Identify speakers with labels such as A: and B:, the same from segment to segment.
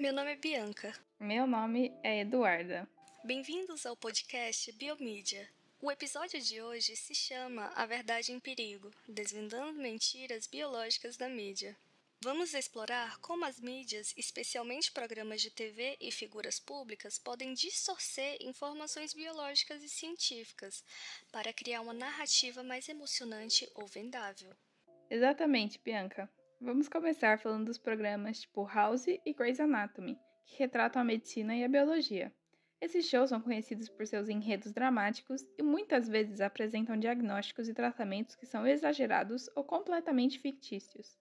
A: Meu nome é Bianca. Meu nome é Eduarda.
B: Bem-vindos ao podcast Biomídia. O episódio de hoje se chama A Verdade em Perigo Desvendando Mentiras Biológicas da Mídia. Vamos explorar como as mídias, especialmente programas de TV e figuras públicas, podem distorcer informações biológicas e científicas para criar uma narrativa mais emocionante ou vendável.
A: Exatamente, Bianca. Vamos começar falando dos programas tipo House e Grey's Anatomy, que retratam a medicina e a biologia. Esses shows são conhecidos por seus enredos dramáticos e muitas vezes apresentam diagnósticos e tratamentos que são exagerados ou completamente fictícios.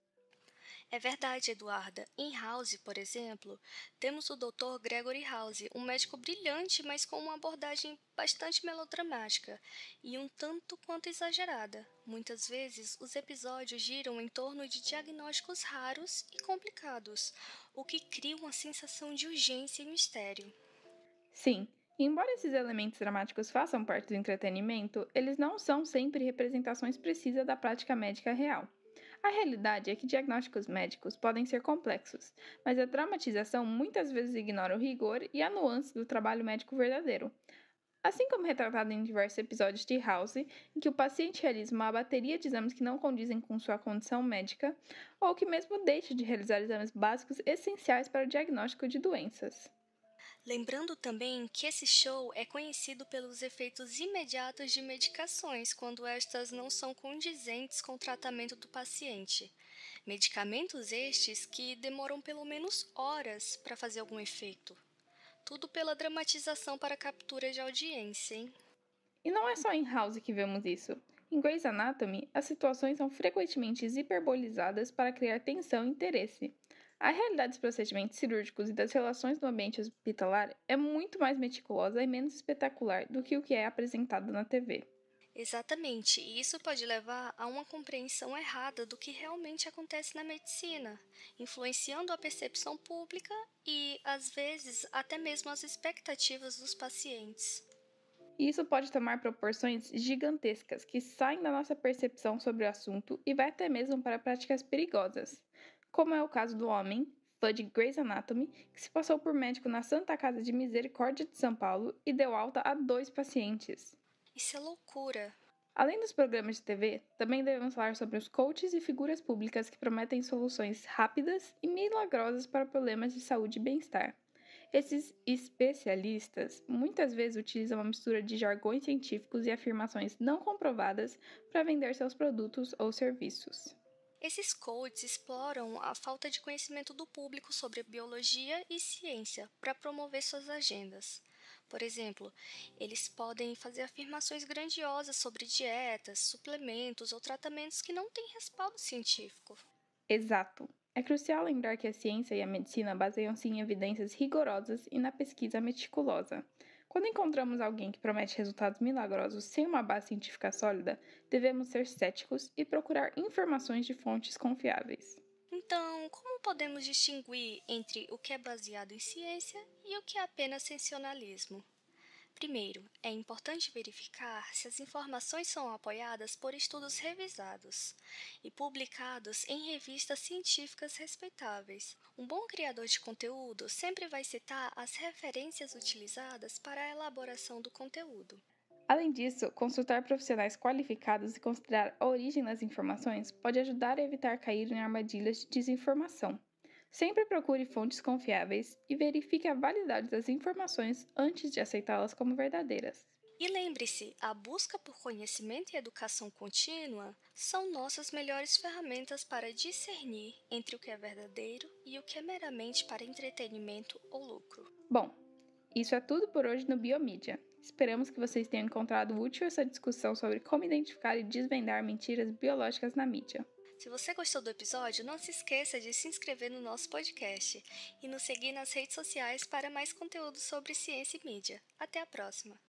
B: É verdade, Eduarda. Em House, por exemplo, temos o Dr. Gregory House, um médico brilhante, mas com uma abordagem bastante melodramática e um tanto quanto exagerada. Muitas vezes, os episódios giram em torno de diagnósticos raros e complicados, o que cria uma sensação de urgência e mistério.
A: Sim, embora esses elementos dramáticos façam parte do entretenimento, eles não são sempre representações precisas da prática médica real. A realidade é que diagnósticos médicos podem ser complexos, mas a dramatização muitas vezes ignora o rigor e a nuance do trabalho médico verdadeiro. Assim como retratado em diversos episódios de House, em que o paciente realiza uma bateria de exames que não condizem com sua condição médica, ou que mesmo deixa de realizar exames básicos essenciais para o diagnóstico de doenças.
B: Lembrando também que esse show é conhecido pelos efeitos imediatos de medicações quando estas não são condizentes com o tratamento do paciente. Medicamentos estes que demoram pelo menos horas para fazer algum efeito. Tudo pela dramatização para captura de audiência, hein?
A: E não é só em House que vemos isso. Em Grey's Anatomy, as situações são frequentemente hiperbolizadas para criar tensão e interesse. A realidade dos procedimentos cirúrgicos e das relações no ambiente hospitalar é muito mais meticulosa e menos espetacular do que o que é apresentado na TV.
B: Exatamente, e isso pode levar a uma compreensão errada do que realmente acontece na medicina, influenciando a percepção pública e, às vezes, até mesmo as expectativas dos pacientes.
A: Isso pode tomar proporções gigantescas que saem da nossa percepção sobre o assunto e vai até mesmo para práticas perigosas como é o caso do homem, fã de Grey's Anatomy, que se passou por médico na Santa Casa de Misericórdia de São Paulo e deu alta a dois pacientes.
B: Isso é loucura!
A: Além dos programas de TV, também devemos falar sobre os coaches e figuras públicas que prometem soluções rápidas e milagrosas para problemas de saúde e bem-estar. Esses especialistas muitas vezes utilizam uma mistura de jargões científicos e afirmações não comprovadas para vender seus produtos ou serviços.
B: Esses codes exploram a falta de conhecimento do público sobre biologia e ciência para promover suas agendas. Por exemplo, eles podem fazer afirmações grandiosas sobre dietas, suplementos ou tratamentos que não têm respaldo científico.
A: Exato. É crucial lembrar que a ciência e a medicina baseiam-se em evidências rigorosas e na pesquisa meticulosa. Quando encontramos alguém que promete resultados milagrosos sem uma base científica sólida, devemos ser céticos e procurar informações de fontes confiáveis.
B: Então, como podemos distinguir entre o que é baseado em ciência e o que é apenas sensacionalismo? Primeiro, é importante verificar se as informações são apoiadas por estudos revisados e publicados em revistas científicas respeitáveis. Um bom criador de conteúdo sempre vai citar as referências utilizadas para a elaboração do conteúdo.
A: Além disso, consultar profissionais qualificados e considerar a origem das informações pode ajudar a evitar cair em armadilhas de desinformação. Sempre procure fontes confiáveis e verifique a validade das informações antes de aceitá-las como verdadeiras.
B: E lembre-se, a busca por conhecimento e educação contínua são nossas melhores ferramentas para discernir entre o que é verdadeiro e o que é meramente para entretenimento ou lucro.
A: Bom, isso é tudo por hoje no Biomídia. Esperamos que vocês tenham encontrado útil essa discussão sobre como identificar e desvendar mentiras biológicas na mídia.
B: Se você gostou do episódio, não se esqueça de se inscrever no nosso podcast e nos seguir nas redes sociais para mais conteúdo sobre ciência e mídia. Até a próxima!